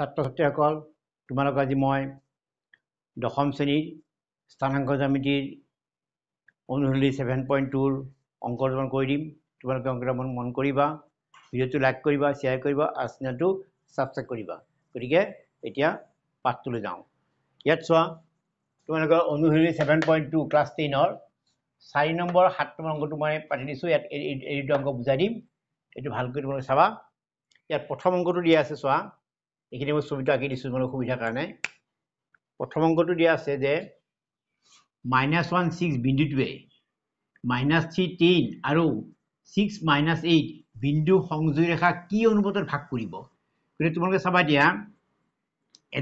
ছাত্ৰ ছাত্ৰীসকল তোমালোক আজি মই দশম শ্ৰেণীৰ স্থানাংক জ্যামিতিৰ অনুশীলী ছেভেন পইণ্ট টুৰ অংক ৰোপণ কৰি দিম তোমালোকে অংক মন মন কৰিবা ভিডিঅ'টো লাইক কৰিবা শ্বেয়াৰ কৰিবা আৰু চেনেলটো ছাবস্ক্ৰাইব কৰিবা গতিকে এতিয়া পাঠটোলৈ যাওঁ ইয়াত চোৱা তোমালোকৰ অনুশীলী ছেভেন পইণ্ট টু ক্লাছ টেনৰ চাৰি নম্বৰ সাত নম্বৰ অংকটো মই পাতি দিছোঁ ইয়াত এইটো অংক বুজাই দিম এইটো ভালকৈ তোমালোকে চাবা ইয়াত প্ৰথম অংকটো দিয়া আছে চোৱা এইখিনি মই ছবিটো আঁকি দিছোঁ তোমালোকৰ সুবিধাৰ কাৰণে প্ৰথম অংকটো দিয়া আছে যে মাইনাছ ওৱান ছিক্স বিন্দুটোৱে মাইনাছ থ্ৰী টেন আৰু ছিক্স মাইনাছ এইট বিন্দু সংযোগ ৰেখা কি অনুপাতত ভাগ কৰিব গতিকে তোমালোকে চাবা দিয়া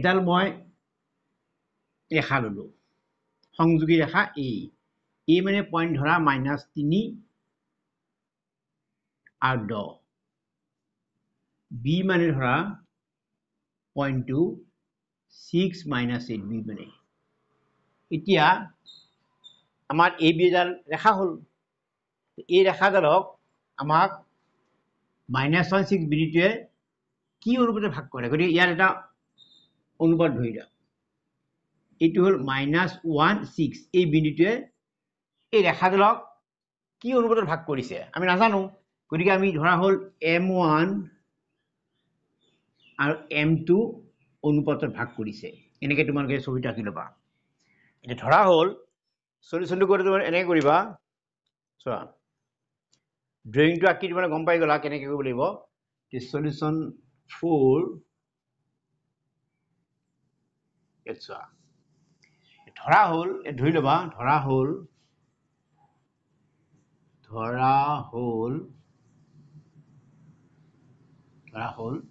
এডাল মই ৰেখা ল'লোঁ সংযোগী ৰেখা এ এ মানে পইণ্ট ধৰা মাইনাছ তিনি আৰু দহ বি মানে ধৰা point two six minus eight B মানে এতিয়া আমাৰ এই বি এডাল ৰেখা হ'ল এই ৰেখাডালক আমাক মাইনাছ ওৱান ছিক্স বিটোৱে কি অনুপাতে ভাগ কৰে গতিকে ইয়াৰ এটা অনুপাত ধৰি লওক এইটো হ'ল মাইনাছ ওৱান ছিক্স এই বিন্দুটোৱে এই ৰেখাডালক কি অনুপাতত ভাগ কৰিছে আমি নাজানো গতিকে আমি ধৰা হ'ল এম ওৱান আৰু এমটো অনুপাতত ভাগ কৰিছে এনেকৈ তোমালোকে ছবিটো আঁকি ল'বা এতিয়া ধৰা হ'ল চল্লিছ চল্লিছ কৰোঁতে তোমাৰ এনেকৈ কৰিবা চোৱা ড্ৰয়িংটো আঁকি তোমালোকে গম পাই গ'লা কেনেকৈ কৰিব লাগিব চল্যুশ্যন ফ'ৰ চোৱা ধৰা হ'ল ধৰি ল'বা ধৰা হ'ল ধৰা হ'ল ধৰা হ'ল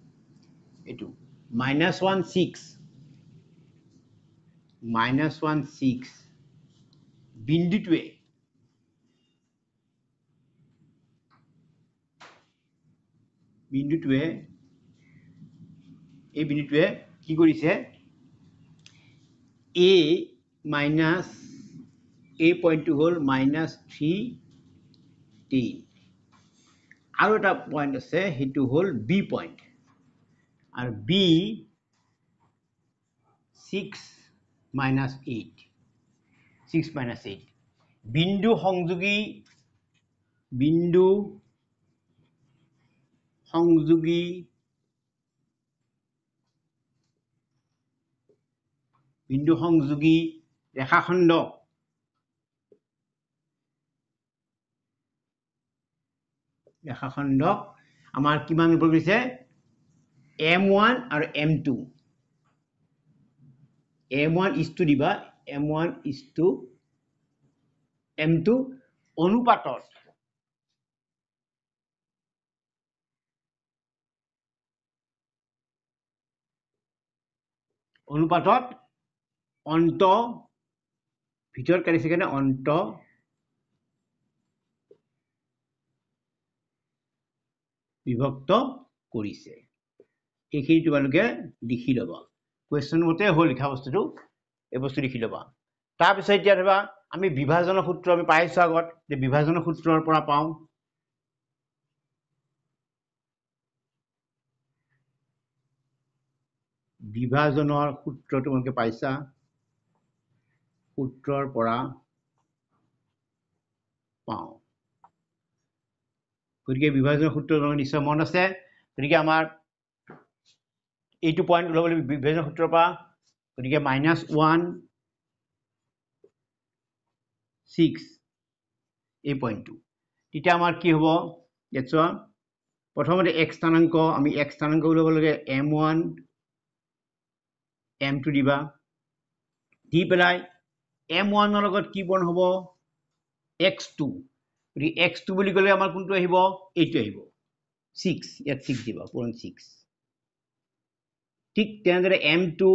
এইটো minus one six minus one six বিন্দুটোৱে বিন্দুটোৱে এই বিন্দুটোৱে কি কৰিছে এ মাইনাছ এই পইণ্টটো হ'ল মাইনাছ থ্ৰী টেন আৰু এটা পইণ্ট আছে সেইটো হ'ল বি পইণ্ট আৰু B six minus eight six minus eight বিন্দু সংযোগী বিন্দু সংযোগী বিন্দু সংযোগী ৰেখাখণ্ড ৰেখাখণ্ডক আমাৰ কিমান ৰূপত গৈছে এম ওয়ান আর M two M one is two দিবা M one is two M two অনুপাতত অনুপাতত অন্ত ভিতৰত কাটিছে কাৰণে অন্ত বিভক্ত কৰিছে সেইখিনি তোমালোকে লিখি ল'বা কুৱেশ্যন মতে হ'ল লিখা বস্তুটো এই বস্তু লিখি ল'বা তাৰপিছত এতিয়া ধৰা আমি বিভাজনৰ সূত্ৰ আমি পাইছোঁ আগত যে বিভাজনৰ সূত্ৰৰ পৰা পাওঁ বিভাজনৰ সূত্ৰ তোমালোকে পাইছা সূত্ৰৰ পৰা পাওঁ গতিকে বিভাজনৰ সূত্ৰ তোমালোকে নিশ্চয় মন আছে গতিকে আমাৰ এইটো পইণ্ট ওলাব লাগিব বিভাজন সূত্ৰৰ পৰা গতিকে মাইনাছ ওৱান ছিক্স এই পইণ্টটো তেতিয়া আমাৰ কি হ'ব ইয়াত চোৱা প্ৰথমতে এক্স স্থানাংক আমি এক্স স্থানাংক ওলাব লাগে এম ওৱান এম টু দিবা দি পেলাই এম ওৱানৰ লগত কি বৰ্ণ হ'ব এক্স টু গতিকে এক্স টু বুলি ক'লে আমাৰ কোনটো আহিব এইটো আহিব ছিক্স ইয়াত ছিক্স দিবা পূৰণ ছিক্স ঠিক তেনেদৰে M two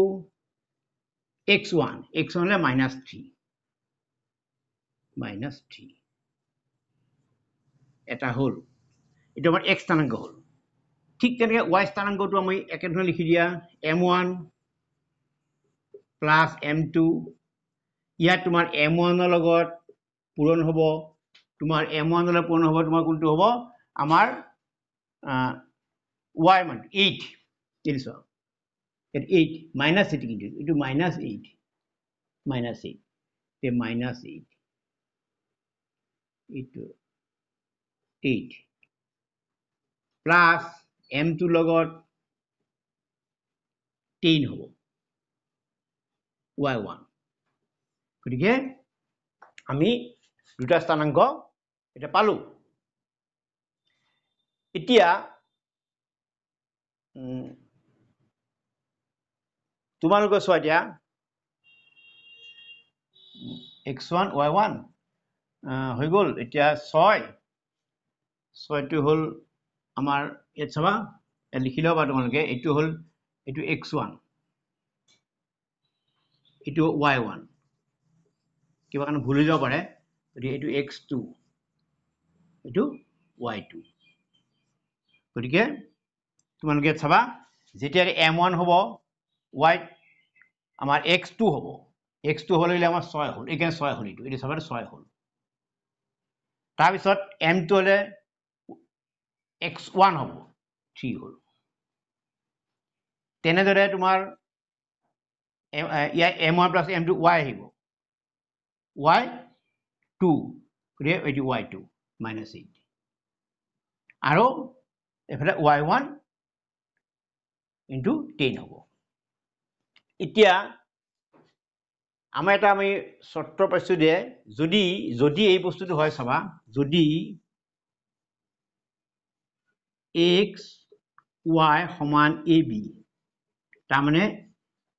X one X one হ'লে মাইনাছ থ্ৰী মাইনাছ থ্ৰী এটা হ'ল এইটো আমাৰ এক্স স্থানাংক হ'ল ঠিক তেনেকৈ ৱাই স্থানাংকটো আমি একেধৰণে লিখি দিয়া M one plus M two ইয়াত তোমাৰ এম ওৱানৰ লগত পূৰণ হ'ব তোমাৰ এম ওৱানৰ লগত পূৰণ হ'ব তোমাৰ কোনটো হ'ব আমাৰ ৱাই মানে এইট চোৱা এইট মাইনাছ এইট কিন্তু এইটো মাইনাছ এইট মাইনাছ এইট তে মাইনাছ এইট এইটো এইট প্লাছ এম এমটোৰ লগত টেন হ'ব ৱাই ওৱান গতিকে আমি দুটা স্থানাংক এতিয়া পালোঁ এতিয়া তোমালোকে চোৱা এতিয়া এক্স ওৱান ৱাই ওৱান হৈ গ'ল এতিয়া ছয় ছয়টো হ'ল আমাৰ ইয়াত চাবা লিখি ল'বা তোমালোকে এইটো হ'ল এইটো এক্স ওৱান এইটো ৱাই ওৱান কিবা কাৰণে হৈ যাব পাৰে গতিকে এইটো এক্স টু এইটো ৱাই টু গতিকে তোমালোকে ইয়াত চাবা যেতিয়া এম ওৱান হ'ব ওয়াই আমার এক্স টু হব এক্স টু হলে আমার ছয় হল এখানে ছয় হল এই হিসাবে ছয় হল তারপর এম টু হলে এক্স ওয়ান হব থ্রি হল তেদরে তোমার M one plus M two Y Y two গিয়ে এটি ওয়াই টু মাইনাস এইট আর এফালে ওয়াই ওয়ান ইন্টু টেন হব এতিয়া আমাৰ এটা আমি চৰ্ত পাইছোঁ যে যদি যদি এই বস্তুটো হয় চাবা যদি এক্স ৱাই সমান এ বি তাৰমানে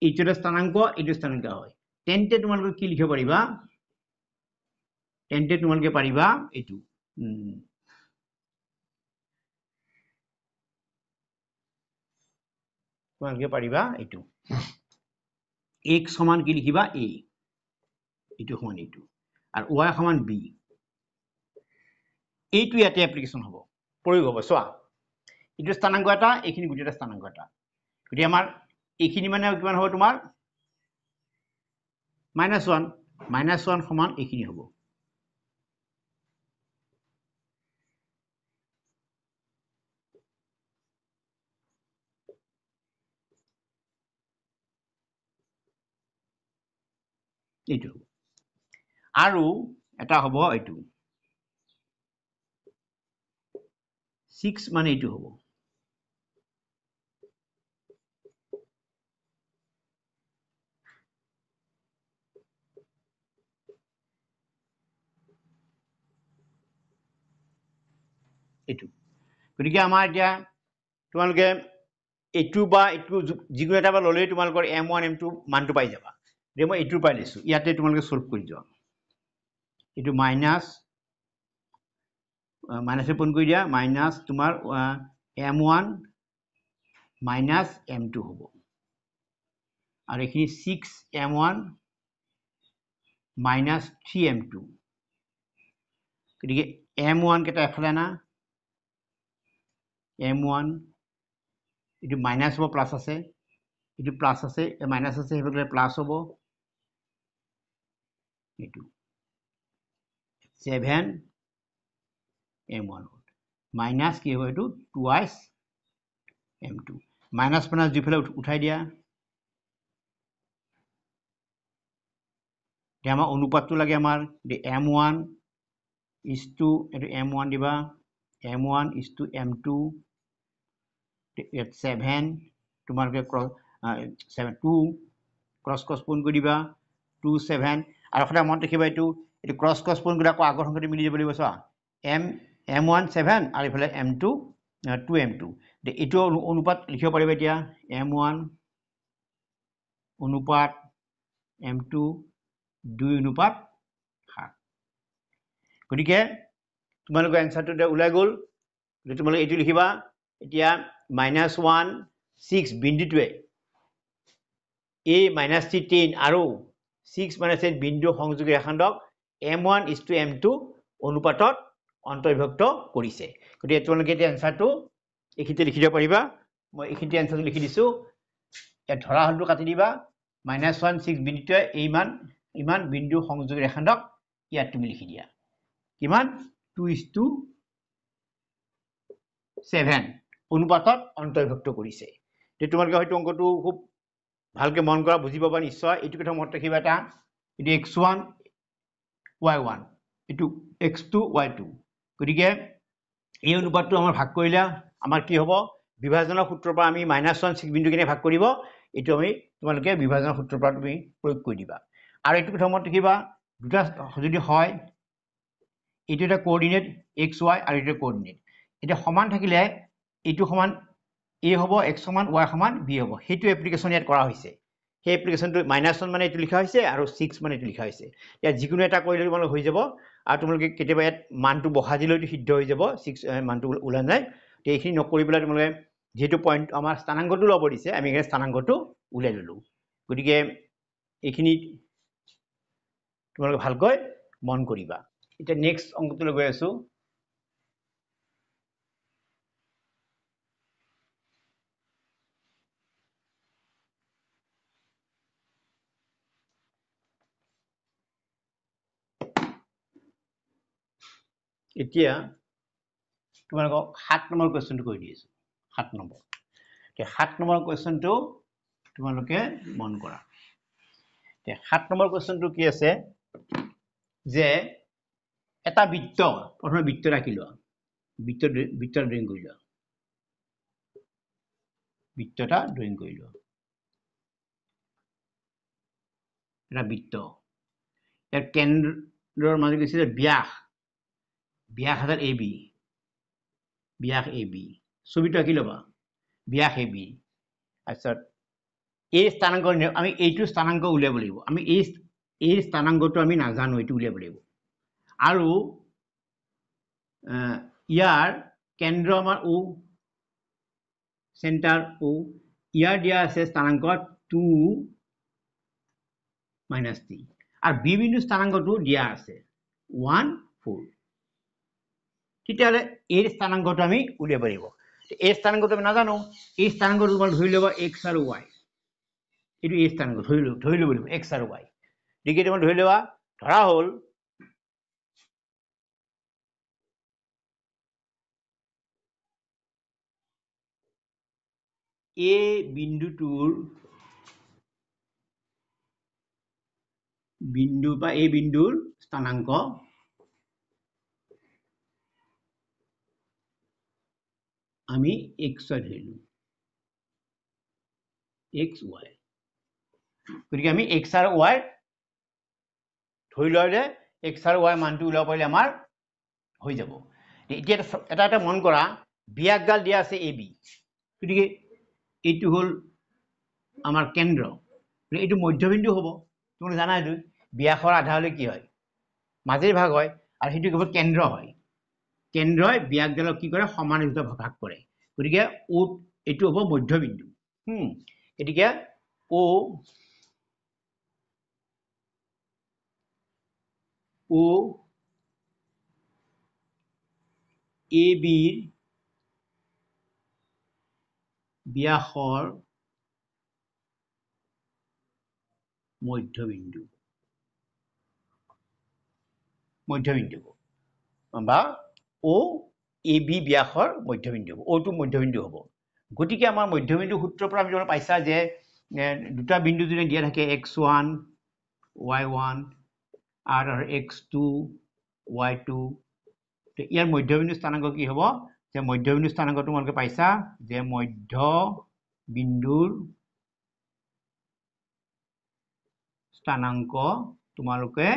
এইটো এটা স্থানাংক এইটো স্থানাংক হয় তেন্তে তোমালোকে কি লিখিব পাৰিবা তেন্তে তোমালোকে পাৰিবা এইটো তোমালোকে পাৰিবা এইটো এক সমান কি লিখিবা এ এইটো সমান এইটো আৰু ৱাই সমান বি এইটো ইয়াতে এপ্লিকেশ্যন হ'ব প্ৰয়োগ হ'ব চোৱা এইটো স্থানাংক এটা এইখিনি গোটেই এটা স্থানাংক এটা গতিকে আমাৰ এইখিনি মানে কিমান হ'ব তোমাৰ মাইনাছ ওৱান মাইনাছ ওৱান সমান এইখিনি হ'ব এইটো আৰু এটা হ'ব এইটো ছিক্স মানে এইটো হ'ব এইটো গতিকে আমাৰ এতিয়া তোমালোকে এইটো বা এইটো যিকোনো এটা বা ল'লেই তোমালোকৰ এম ওৱান এম টু মানটো পাই যাবা যে মই এইটোৰ পৰাই লৈছোঁ ইয়াতে তোমালোকে চল্ভ কৰি যোৱা এইটো মাইনাছ মাইনাছে পোন কৰি দিয়া মাইনাছ তোমাৰ M one minus M two হ'ব আৰু এইখিনি six M one minus three M two গতিকে এম ওৱানকেইটা এফালে না এম ওৱান এইটো মাইনাছ হ'ব প্লাছ আছে এইটো প্লাছ আছে মাইনাছ আছে সেইবোৰ প্লাছ হ'ব সেভেন এম ওয়ান হ'ল মাইনাছ কি হ'ব এইটো twice M two minus minus দুইফালে উঠাই দিয়া এতিয়া আমাৰ অনুপাতটো লাগে আমাৰ এম ওৱান ইজ টু এইটো এম ওৱান দিবা M one is two M two seven তোমালোকে cross seven two cross cross পোন কৰি দিবা টু ছেভেন আৰু সদায় মনত ৰাখিবা এইটো এইটো ক্ৰছ ক্ৰছ পইণ্ট গোটেই আগৰ সংখ্যাটো মিলি যাব লাগিব চোৱা এম এম ওৱান ছেভেন আৰু ইফালে M two two M two এইটো অনুপাত লিখিব পাৰিবা এতিয়া এম ওৱান অনুপাত এম টু দুই অনুপাত সাত গতিকে তোমালোকৰ এনচাৰটো এতিয়া ওলাই গ'ল গতিকে তোমালোকে এইটো লিখিবা এতিয়া মাইনাছ ওৱান ছিক্স বিন্দুটোৱে এই মাইনাছ থ্ৰী টেন আৰু ছিক্স মানে হৈছে বিন্দু সংযোগী ৰেখাণ্ডক M one is two M two অনুপাতত অন্তৰ্ভুক্ত কৰিছে গতিকে তোমালোকে এতিয়া এনচাৰটো এইখিনিতে লিখি দিব পাৰিবা মই এইখিনিতে এনচাৰটো লিখি দিছোঁ ইয়াত ধৰা হলটো কাটি দিবা মাইনাছ ওৱান ছিক্স বিন্দুটোৱে এইমান ইমান বিন্দু সংযোগী ৰেখাণ্ডক ইয়াত তুমি লিখি দিয়া কিমান টু ইজ টু ছেভেন অনুপাতত অন্তৰ্ভুক্ত কৰিছে তোমালোকে হয়তো অংকটো খুব ভালকৈ মন কৰা বুজি পাবা নিশ্চয় এইটো কথা মনত ৰাখিবা এটা এইটো এক্স ওৱান ৱাই ওৱান এইটো এক্স টু ৱাই টু গতিকে এই অনুপাতটো আমাৰ ভাগ কৰিলে আমাৰ কি হ'ব বিভাজনৰ সূত্ৰৰ পৰা আমি মাইনাছ ওৱান ছিক্স বিন্দুখিনি ভাগ কৰিব এইটো আমি তোমালোকে বিভাজনৰ সূত্ৰৰ পৰা তুমি প্ৰয়োগ কৰি দিবা আৰু এইটো কথা মনত ৰাখিবা দুটা যদি হয় এইটো এটা কোঅৰ্ডিনেট এক্স ৱাই আৰু এইটো কোঅৰ্ডিনেট এতিয়া সমান থাকিলে এইটো সমান এ হ'ব এক্স সমান ৱাই সমান বি হ'ব সেইটো এপ্লিকেশ্যন ইয়াত কৰা হৈছে সেই এপ্লিকেশ্যনটো মাইনাছ ওৱান মানে এইটো লিখা হৈছে আৰু ছিক্স মানে এইটো লিখা হৈছে ইয়াত যিকোনো এটা কৰিলে তোমালোকে হৈ যাব আৰু তোমালোকে কেতিয়াবা ইয়াত মানটো বহা দিলেও এইটো সিদ্ধ হৈ যাব ছিক্স মানটো ওলাই যায় তো এইখিনি নকৰি পেলাই তোমালোকে যিহেতু পইণ্ট আমাৰ স্থানাংকটো ল'ব দিছে আমি সেইকাৰণে স্থানাংকটো ওলিয়াই ল'লোঁ গতিকে এইখিনি তোমালোকে ভালকৈ মন কৰিবা এতিয়া নেক্সট অংকটোলৈ গৈ আছোঁ এতিয়া তোমালোকক সাত নম্বৰ কুৱেশ্যনটো কৰি দিছোঁ সাত নম্বৰ এতিয়া সাত নম্বৰ কুৱেশ্যনটো তোমালোকে মন কৰা এতিয়া সাত নম্বৰ কুৱেশ্যনটো কি আছে যে এটা বৃত্ত প্ৰথমে বৃত্ত ৰাখি লোৱা বৃত্ত বৃত্ত ড্ৰয়িং কৰি লোৱা বৃত্ত এটা ড্ৰয়িং কৰি লোৱা এটা বৃত্ত ইয়াৰ কেন্দ্ৰৰ মাজত কৈছিলে ব্যাস ব্যাস আছিল A B Vyas A B ছবিটো আঁকি ল'বা ব্যাস এ বি তাৰপিছত এই স্থানাংক আমি এইটো স্থানাংক উলিয়াব লাগিব আমি এই এই স্থানাংকটো আমি নাজানো এইটো উলিয়াব লাগিব আৰু ইয়াৰ কেন্দ্ৰ আমাৰ ও চেণ্টাৰ ও ইয়াৰ দিয়া আছে স্থানাংক টু মাইনাছ থ্ৰী আৰু বিভিন্ন স্থানাংকটো দিয়া আছে ওৱান ফ'ৰ তেতিয়াহ'লে এইৰ স্থানাংকটো আমি উলিয়াব লাগিব এই স্থানাংকটো আমি নাজানো এই স্থানাংকটো তোমাৰ ধৰি ল'বা এক্স আৰু ৱাই এইটো এই স্থানাংক ধৰি ল'ব ধৰি ল'ব লাগিব এক্স আৰু ৱাই গতিকে তোমাৰ ধৰি ল'বা ধৰা হ'ল এ বিন্দুটোৰ বিন্দু বা এই বিন্দুৰ স্থানাংক আমি এক্স ৱাই ধৰি ধৰিলোঁ এক্স ৱাই গতিকে আমি এক্স আৰ ৱাই ধৰি লোৱা যে এক্স আৰ ৱাই মানটো ওলাব পাৰিলে আমাৰ হৈ যাব এতিয়া এটা এটা মন কৰা বিয়াকগাল দিয়া আছে এ বি গতিকে এইটো হ'ল আমাৰ কেন্দ্ৰ গতিকে এইটো মধ্যবিন্দু হ'ব তোমালোকে জানাইতো বিয়াসৰ আধাৰ হ'লে কি হয় মাজেৰ ভাগ হয় আৰু সেইটো কেৱল কেন্দ্ৰ হয় কেন্দ্ৰই ব্যাসডালক কি কৰে সমানুযুত্ত ভাগ কৰে গতিকে ও এইটো হ'ব মধ্যবিন্দু গতিকে ও ও এ বিৰ ব্যাসৰ মধ্যবিন্দু মধ্যবিন্দু বা অ' এ বি ব্যাসৰ মধ্যবিন্দু হ'ব অ'টো মধ্যবিন্দু হ'ব গতিকে আমাৰ মধ্যবিন্দু সূত্ৰৰ পৰা আমি যেন পাইছা যে দুটা বিন্দু যদি দিয়া থাকে এক্স ওৱান ৱাই ওৱান আৰু এক্স টু ৱাই টু ইয়াৰ মধ্যবিন্দু স্থানাংক কি হ'ব যে মধ্যবিন্দু স্থানাংক তোমালোকে পাইছা যে মধ্য বিন্দুৰ স্থানাংক তোমালোকে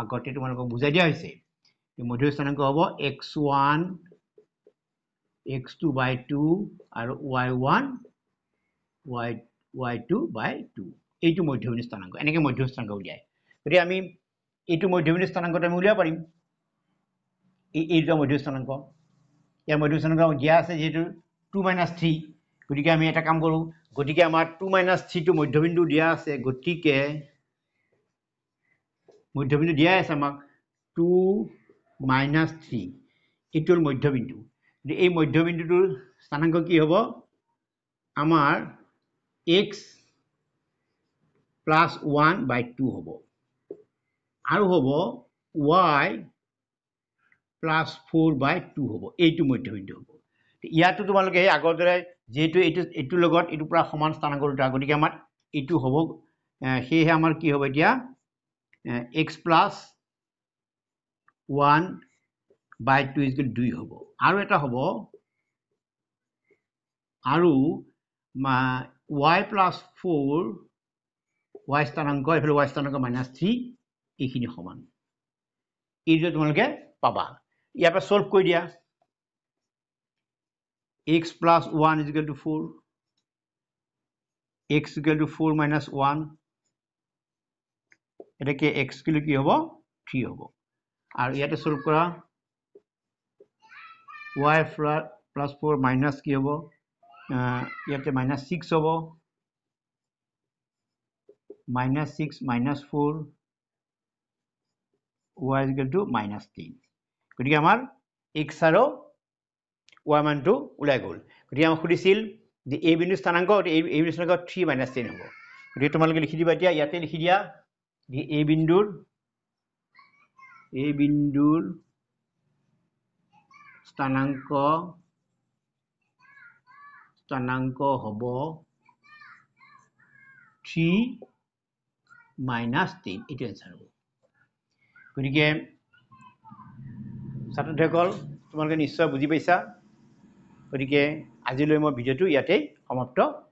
আগতে তোমালোকক বুজাই দিয়া হৈছে মধুৰ স্থানাংক হ'ব X one X two by two আৰু Y one Y Y two by two এইটো মধ্যমিনী স্থানাংক এনেকৈ মধ্যম স্থানাংক উলিয়ায় গতিকে আমি এইটো মধ্যমিনী স্থানাংকটো আমি উলিয়াব পাৰিম এই এইটো মধ্য স্থানাংক ইয়াৰ মধ্য স্থানাংক দিয়া আছে যিহেতু টু মাইনাছ থ্ৰী গতিকে আমি এটা কাম কৰোঁ গতিকে আমাৰ টু মাইনাছ থ্ৰীটো মধ্যবিন্দু দিয়া আছে গতিকে মধ্যবিন্দু দিয়াই আছে আমাক টু মাইনাছ থ্ৰী এইটো হ'ল মধ্যবিন্দু গতিকে এই মধ্যবিন্দুটোৰ স্থানাংক কি হ'ব আমাৰ X plus one by two হ'ব আৰু হ'ব Y plus four by two হ'ব এইটো মধ্যবিন্দু হ'ব ইয়াতো তোমালোকে সেই আগৰ দৰে যিহেতু এইটো এইটোৰ লগত এইটো পৰা সমান স্থানাংক দুটা গতিকে আমাৰ এইটো হ'ব সেয়েহে আমাৰ কি হ'ব এতিয়া X plus one by two is দুই হ'ব আৰু এটা হ'ব আৰু ৱাই প্লাছ ফ'ৰ ৱাই স্থানাংক এইফালে ৱাই স্থানাংক মাইনাছ থ্ৰী এইখিনি সমান এইটো তোমালোকে পাবা ইয়াৰ পৰা ছল্ভ কৰি দিয়া X plus one is equal to four X equal to four minus one এতিয়া কি এক্স কিলো কি হ'ব থ্ৰী হ'ব আৰু ইয়াতে সলভ কৰা ওয়াই প্লাছ ফ'ৰ মাইনাছ কি হব ইয়াতে মাইনাছ ছিক্স হব minus six minus four Y is equal to minus ten গতিকে আমাৰ এক্স আৰু ৱাই মানটো ওলাই গল গতিকে আমাক সুধিছিল যে এই বিন্দু স্থানাঙ্ক এই বিন্দু স্থানাঙ্ক থ্ৰী মাইনাছ টেন হ'ব গতিকে তোমালোকে লিখি দিবা এতিয়া ইয়াতে লিখি দিয়া যে এই বিন্দুৰ এই বিন্দুৰ স্থানাংক স্থানাংক হ'ব থ্ৰী মাইনাছ টেন এইটো এনচাৰ হ'ব গতিকে ছাত্ৰীসকল তোমালোকে নিশ্চয় বুজি পাইছা গতিকে আজিলৈ মই ভিডিঅ'টো ইয়াতেই সমাপ্ত